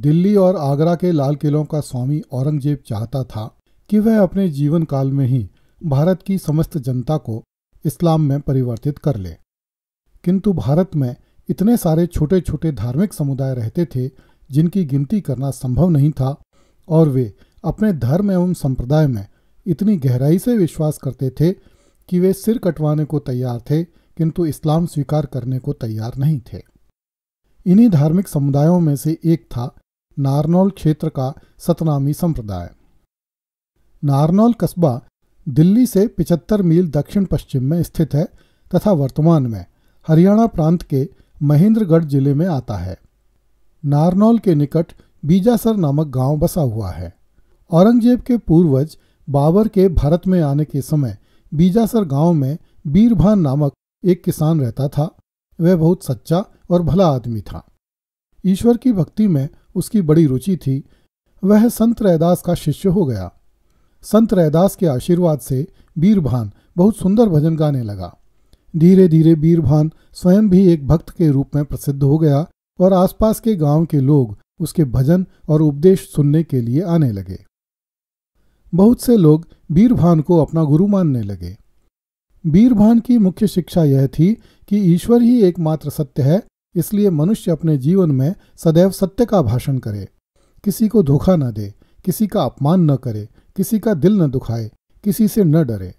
दिल्ली और आगरा के लाल किलों का स्वामी औरंगजेब चाहता था कि वह अपने जीवन काल में ही भारत की समस्त जनता को इस्लाम में परिवर्तित कर ले किंतु भारत में इतने सारे छोटे छोटे धार्मिक समुदाय रहते थे जिनकी गिनती करना संभव नहीं था और वे अपने धर्म एवं संप्रदाय में इतनी गहराई से विश्वास करते थे कि वे सिर कटवाने को तैयार थे किंतु इस्लाम स्वीकार करने को तैयार नहीं थे इन्हीं धार्मिक समुदायों में से एक था नारनौल क्षेत्र का सतनामी संप्रदाय नारनौल कस्बा दिल्ली से 75 मील दक्षिण पश्चिम में स्थित है तथा वर्तमान में हरियाणा प्रांत के महेंद्रगढ़ जिले में आता है नारनौल के निकट बीजासर नामक गांव बसा हुआ है औरंगजेब के पूर्वज बाबर के भारत में आने के समय बीजासर गांव में बीरभान नामक एक किसान रहता था वह बहुत सच्चा और भला आदमी था ईश्वर की भक्ति में उसकी बड़ी रुचि थी वह संत रैदास का शिष्य हो गया संत रैदास के आशीर्वाद से बीरभान बहुत सुंदर भजन गाने लगा धीरे धीरे बीरभान स्वयं भी एक भक्त के रूप में प्रसिद्ध हो गया और आसपास के गांव के लोग उसके भजन और उपदेश सुनने के लिए आने लगे बहुत से लोग बीरभान को अपना गुरु मानने लगे बीरभान की मुख्य शिक्षा यह थी कि ईश्वर ही एकमात्र सत्य है इसलिए मनुष्य अपने जीवन में सदैव सत्य का भाषण करे किसी को धोखा न दे किसी का अपमान न करे किसी का दिल न दुखाए किसी से न डरे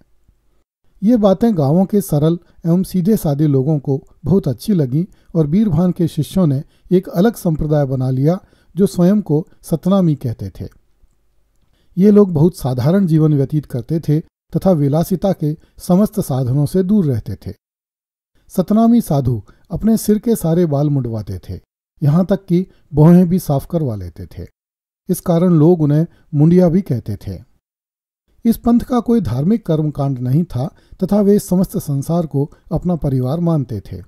ये बातें गांवों के सरल एवं सीधे साधे लोगों को बहुत अच्छी लगीं और बीरभान के शिष्यों ने एक अलग संप्रदाय बना लिया जो स्वयं को सतनामी कहते थे ये लोग बहुत साधारण जीवन व्यतीत करते थे तथा विलासिता के समस्त साधनों से दूर रहते थे सतनामी साधु अपने सिर के सारे बाल मुंडवाते थे यहाँ तक कि बोहें भी साफ करवा लेते थे इस कारण लोग उन्हें मुंडिया भी कहते थे इस पंथ का कोई धार्मिक कर्मकांड नहीं था तथा वे समस्त संसार को अपना परिवार मानते थे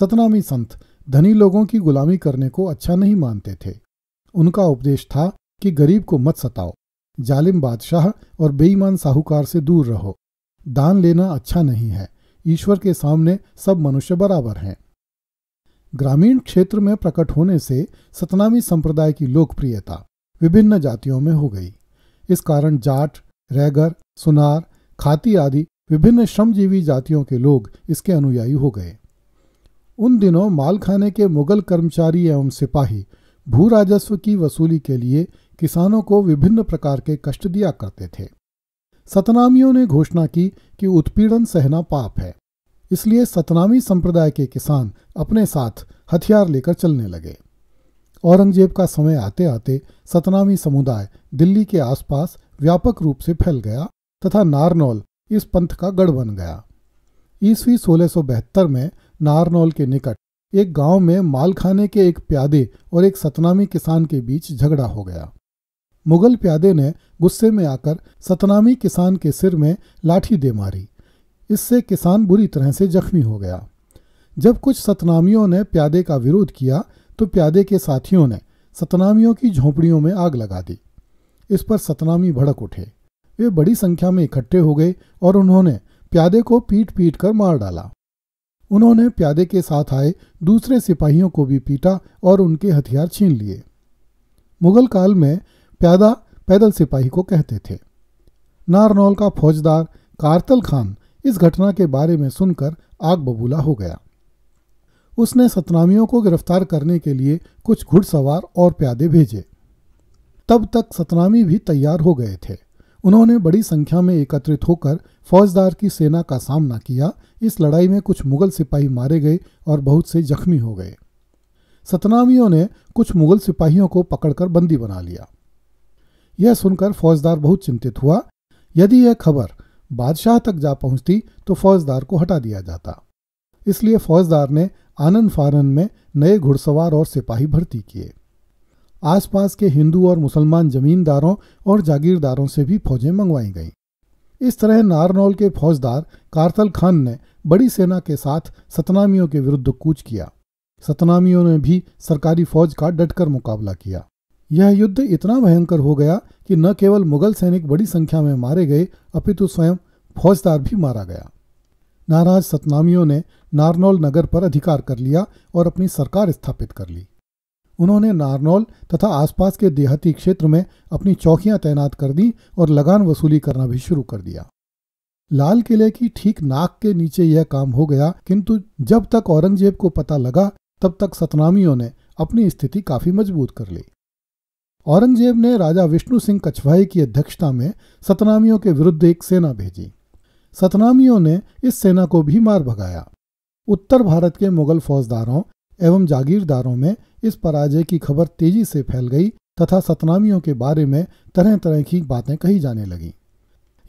सतनामी संत धनी लोगों की गुलामी करने को अच्छा नहीं मानते थे उनका उपदेश था कि गरीब को मत सताओ जालिम बादशाह और बेईमान साहूकार से दूर रहो दान लेना अच्छा नहीं है ईश्वर के सामने सब मनुष्य बराबर हैं ग्रामीण क्षेत्र में प्रकट होने से सतनामी संप्रदाय की लोकप्रियता विभिन्न जातियों में हो गई इस कारण जाट रैगर सुनार खाती आदि विभिन्न श्रमजीवी जातियों के लोग इसके अनुयायी हो गए उन दिनों मालखाने के मुगल कर्मचारी एवं सिपाही भू राजस्व की वसूली के लिए किसानों को विभिन्न प्रकार के कष्ट दिया करते थे सतनामियों ने घोषणा की कि उत्पीड़न सहना पाप है इसलिए सतनामी संप्रदाय के किसान अपने साथ हथियार लेकर चलने लगे औरंगजेब का समय आते आते सतनामी समुदाय दिल्ली के आसपास व्यापक रूप से फैल गया तथा नारनौल इस पंथ का गढ़ बन गया ईस्वी सोलह में नारनौल के निकट एक गांव में मालखाने के एक प्यादे और एक सतनामी किसान के बीच झगड़ा हो गया मुगल प्यादे ने गुस्से में आकर सतनामी किसान के सिर में लाठी दे मारी इससे किसान बुरी तरह से जख्मी हो गया जब कुछ सतनामियों ने प्यादे का विरोध किया तो प्यादे के साथियों ने सतनामियों की झोंपड़ियों में आग लगा दी इस पर सतनामी भड़क उठे वे बड़ी संख्या में इकट्ठे हो गए और उन्होंने प्यादे को पीट पीट कर मार डाला उन्होंने प्यादे के साथ आए दूसरे सिपाहियों को भी पीटा और उनके हथियार छीन लिए मुगल काल में प्यादा पैदल सिपाही को कहते थे नारनौल का फौजदार कारतल खान इस घटना के बारे में सुनकर आग बबूला हो गया उसने सतनामियों को गिरफ्तार करने के लिए कुछ घुड़सवार और प्यादे भेजे तब तक सतनामी भी तैयार हो गए थे उन्होंने बड़ी संख्या में एकत्रित होकर फौजदार की सेना का सामना किया इस लड़ाई में कुछ मुगल सिपाही मारे गए और बहुत से जख्मी हो गए सतनामियों ने कुछ मुगल सिपाहियों को पकड़कर बंदी बना लिया यह सुनकर फौजदार बहुत चिंतित हुआ यदि यह खबर बादशाह तक जा पहुंचती तो फौजदार को हटा दिया जाता इसलिए फौजदार ने आनंद फानंद में नए घुड़सवार और सिपाही भर्ती किए आसपास के हिंदू और मुसलमान जमींदारों और जागीरदारों से भी फौजें मंगवाई गईं इस तरह नारनौल के फौजदार कारतल खान ने बड़ी सेना के साथ सतनामियों के विरुद्ध कूच किया सतनामियों ने भी सरकारी फौज का डटकर मुकाबला किया यह युद्ध इतना भयंकर हो गया कि न केवल मुगल सैनिक बड़ी संख्या में मारे गए अपितु स्वयं फौजदार भी मारा गया नाराज सतनामियों ने नारनौल नगर पर अधिकार कर लिया और अपनी सरकार स्थापित कर ली उन्होंने नारनौल तथा आसपास के देहाती क्षेत्र में अपनी चौकियां तैनात कर दी और लगान वसूली करना भी शुरू कर दिया लाल किले की ठीक नाक के नीचे यह काम हो गया किंतु जब तक औरंगजेब को पता लगा तब तक सतनामियों ने अपनी स्थिति काफी मजबूत कर ली औरंगजेब ने राजा विष्णु सिंह कछवाई की अध्यक्षता में सतनामियों के विरुद्ध एक सेना भेजी सतनामियों ने इस सेना को भी मार भगाया उत्तर भारत के मुगल फौजदारों एवं जागीरदारों में इस पराजय की खबर तेजी से फैल गई तथा सतनामियों के बारे में तरह तरह की बातें कही जाने लगीं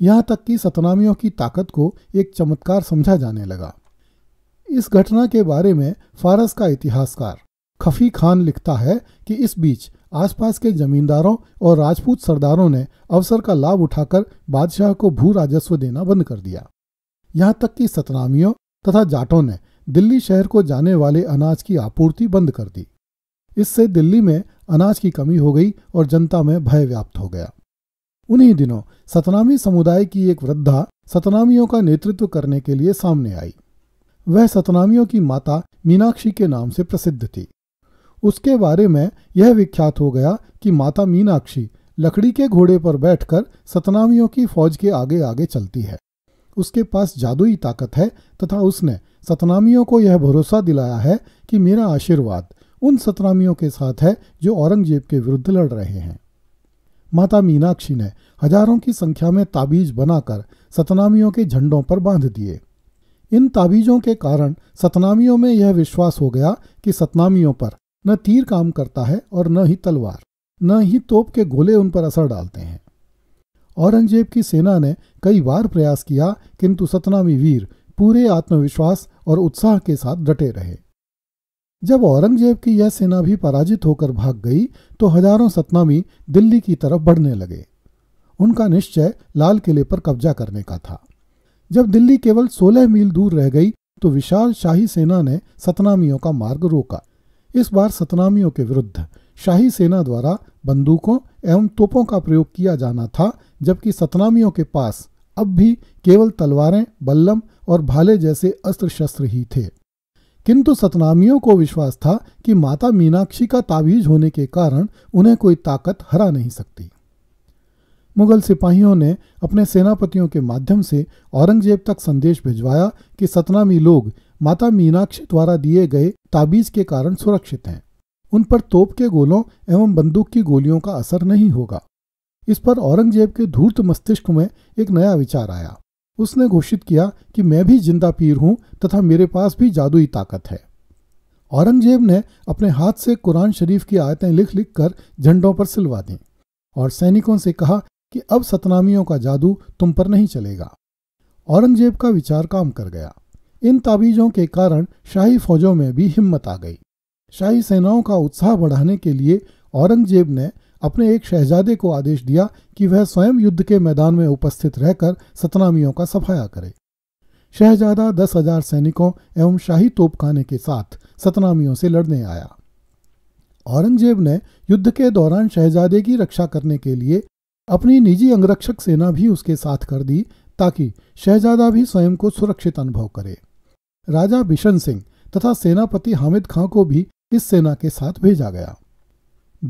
यहाँ तक कि सतनामियों की ताकत को एक चमत्कार समझा जाने लगा इस घटना के बारे में फारस का इतिहासकार खफी खान लिखता है कि इस बीच आसपास के जमींदारों और राजपूत सरदारों ने अवसर का लाभ उठाकर बादशाह को भू राजस्व देना बंद कर दिया यहाँ तक कि सतनामियों तथा जाटों ने दिल्ली शहर को जाने वाले अनाज की आपूर्ति बंद कर दी इससे दिल्ली में अनाज की कमी हो गई और जनता में भय व्याप्त हो गया उन्हीं दिनों सतनामी समुदाय की एक वृद्धा सतनामियों का नेतृत्व करने के लिए सामने आई वह सतनामियों की माता मीनाक्षी के नाम से प्रसिद्ध थी उसके बारे में यह विख्यात हो गया कि माता मीनाक्षी लकड़ी के घोड़े पर बैठकर सतनामियों की फौज के आगे आगे चलती है उसके पास जादुई ताकत है तथा उसने सतनामियों को यह भरोसा दिलाया है कि मेरा आशीर्वाद उन सतनामियों के साथ है जो औरंगजेब के विरुद्ध लड़ रहे हैं माता मीनाक्षी ने हजारों की संख्या में ताबीज बनाकर सतनामियों के झंडों पर बांध दिए इन ताबीजों के कारण सतनामियों में यह विश्वास हो गया कि सतनामियों पर न तीर काम करता है और न ही तलवार न ही तोप के गोले उन पर असर डालते हैं औरंगजेब की सेना ने कई बार प्रयास किया किंतु सतनामी वीर पूरे आत्मविश्वास और उत्साह के साथ डटे रहे जब औरंगजेब की यह सेना भी पराजित होकर भाग गई तो हजारों सतनामी दिल्ली की तरफ बढ़ने लगे उनका निश्चय लाल किले पर कब्जा करने का था जब दिल्ली केवल 16 मील दूर रह गई तो विशाल शाही सेना ने सतनामियों का मार्ग रोका इस बार सतनामियों के विरुद्ध शाही सेना द्वारा बंदूकों एवं तोपों का प्रयोग किया जाना था जबकि सतनामियों के पास अब भी केवल तलवारें बल्लम और भाले जैसे अस्त्र शस्त्र ही थे किंतु सतनामियों को विश्वास था कि माता मीनाक्षी का ताबीज होने के कारण उन्हें कोई ताकत हरा नहीं सकती मुगल सिपाहियों ने अपने सेनापतियों के माध्यम से औरंगजेब तक संदेश भिजवाया कि सतनामी लोग माता मीनाक्षी द्वारा दिए गए ताबीज के कारण सुरक्षित हैं उन पर तोप के गोलों एवं बंदूक की गोलियों का असर नहीं होगा इस पर औरंगजेब के धूर्त मस्तिष्क में एक नया विचार आया उसने घोषित किया कि मैं भी जिंदा पीर हूं तथा मेरे पास भी जादुई ताकत है औरंगजेब ने अपने हाथ से कुरान शरीफ की आयतें लिख लिख कर झंडों पर सिलवा दी और सैनिकों से कहा कि अब सतनामियों का जादू तुम पर नहीं चलेगा औरंगजेब का विचार काम कर गया इन ताबीजों के कारण शाही फौजों में भी हिम्मत आ गई शाही सेनाओं का उत्साह बढ़ाने के लिए औरंगजेब ने अपने एक शहजादे को आदेश दिया कि वह स्वयं युद्ध के मैदान में उपस्थित रहकर सतनामियों का सफाया करे शहजादा दस हजार सैनिकों एवं शाही तोपखाने के साथ सतनामियों से लड़ने आया औरंगजेब ने युद्ध के दौरान शहजादे की रक्षा करने के लिए अपनी निजी अंगरक्षक सेना भी उसके साथ कर दी ताकि शहजादा भी स्वयं को सुरक्षित अनुभव करे राजा बिशन सिंह तथा सेनापति हामिद खां को भी इस सेना के साथ भेजा गया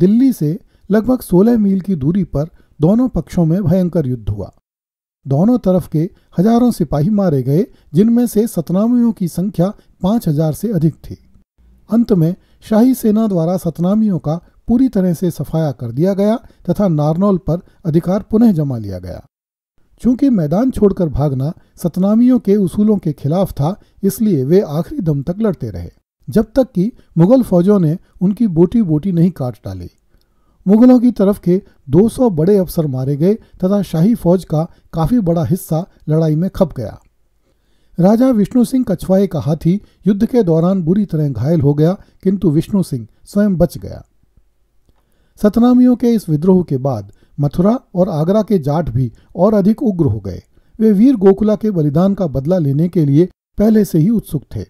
दिल्ली से लगभग 16 मील की दूरी पर दोनों पक्षों में भयंकर युद्ध हुआ दोनों तरफ के हजारों सिपाही मारे गए जिनमें से सतनामियों की संख्या 5000 से अधिक थी अंत में शाही सेना द्वारा सतनामियों का पूरी तरह से सफाया कर दिया गया तथा नारनौल पर अधिकार पुनः जमा लिया गया चूंकि मैदान छोड़कर भागना सतनामियों के उसूलों के खिलाफ था इसलिए वे आखिरी दम तक लड़ते रहे जब तक कि मुगल फौजों ने उनकी बोटी बोटी नहीं काट डाली मुगलों की तरफ के 200 बड़े अफसर मारे गए तथा शाही फौज का काफी बड़ा हिस्सा लड़ाई में खप गया राजा विष्णु सिंह कछवाए का हाथी युद्ध के दौरान बुरी तरह घायल हो गया किंतु विष्णु सिंह स्वयं बच गया सतनामियों के इस विद्रोह के बाद मथुरा और आगरा के जाट भी और अधिक उग्र हो गए वे वीर गोकुला के बलिदान का बदला लेने के लिए पहले से ही उत्सुक थे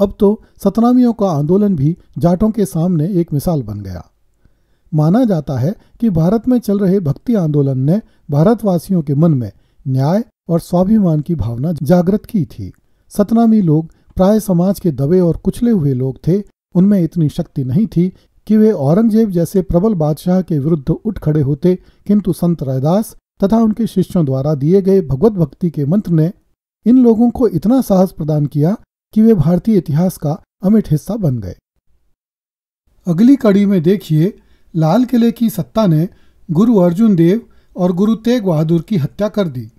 अब तो सतनामियों का आंदोलन भी जाटों के सामने एक मिसाल बन गया माना जाता है कि भारत में चल रहे भक्ति आंदोलन ने भारतवासियों के मन में न्याय और स्वाभिमान की भावना जागृत की थी सतनामी लोग प्राय समाज के दबे और कुचले हुए लोग थे उनमें इतनी शक्ति नहीं थी कि वे औरंगजेब जैसे प्रबल बादशाह के विरुद्ध उठ खड़े होते किंतु संत रैदास तथा उनके शिष्यों द्वारा दिए गए भगवत भक्ति के मंत्र ने इन लोगों को इतना साहस प्रदान किया कि वे भारतीय इतिहास का अमिट हिस्सा बन गए अगली कड़ी में देखिए लाल किले की सत्ता ने गुरु अर्जुन देव और गुरु तेग बहादुर की हत्या कर दी